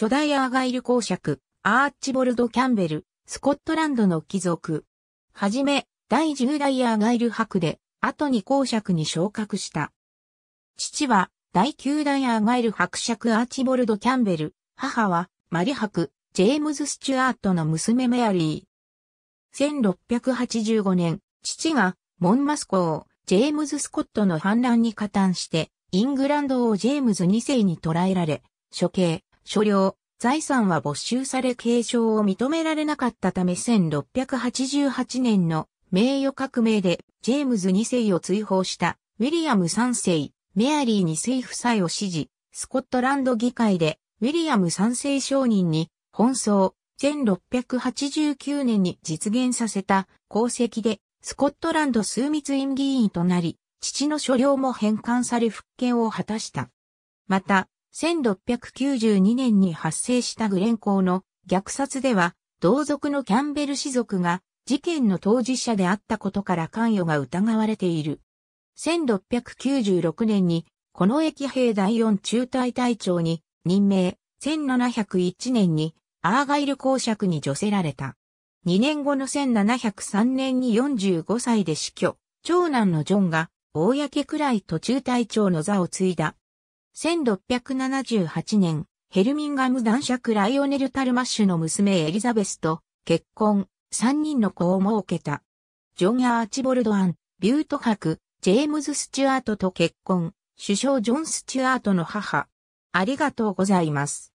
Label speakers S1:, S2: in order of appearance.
S1: 初代アーガイル公爵、
S2: アーチボルド・キャンベル、スコットランドの貴族。はじめ、第10代アーガイル博で、後に公爵に昇格した。父は、第9代アーガイル伯爵アーチボルド・キャンベル、母は、マリ博、ジェームズ・スチュアートの娘メアリー。1685年、父が、モンマス校、ジェームズ・スコットの反乱に加担して、イングランド王ジェームズ2世に捕らえられ、処刑、所領、財産は没収され継承を認められなかったため1688年の名誉革命でジェームズ2世を追放したウィリアム3世、メアリー2世夫妻を支持、スコットランド議会でウィリアム3世承認に奔走、1689年に実現させた功績でスコットランド枢密院議員となり、父の所領も返還され復権を果たした。また、1692年に発生したグレン校の虐殺では、同族のキャンベル氏族が事件の当事者であったことから関与が疑われている。1696年に、この駅兵第四中隊隊長に任命、1701年にアーガイル公爵に除せられた。2年後の1703年に45歳で死去、長男のジョンが、公くらい途中隊長の座を継いだ。1678年、ヘルミンガム男爵ライオネル・タルマッシュの娘エリザベスと結婚、3人の子を設けた。ジョン・アーチボルド・アン、ビュート博、ジェームズ・スチュアートと結婚、首相ジョン・スチュアートの母。ありがとうございます。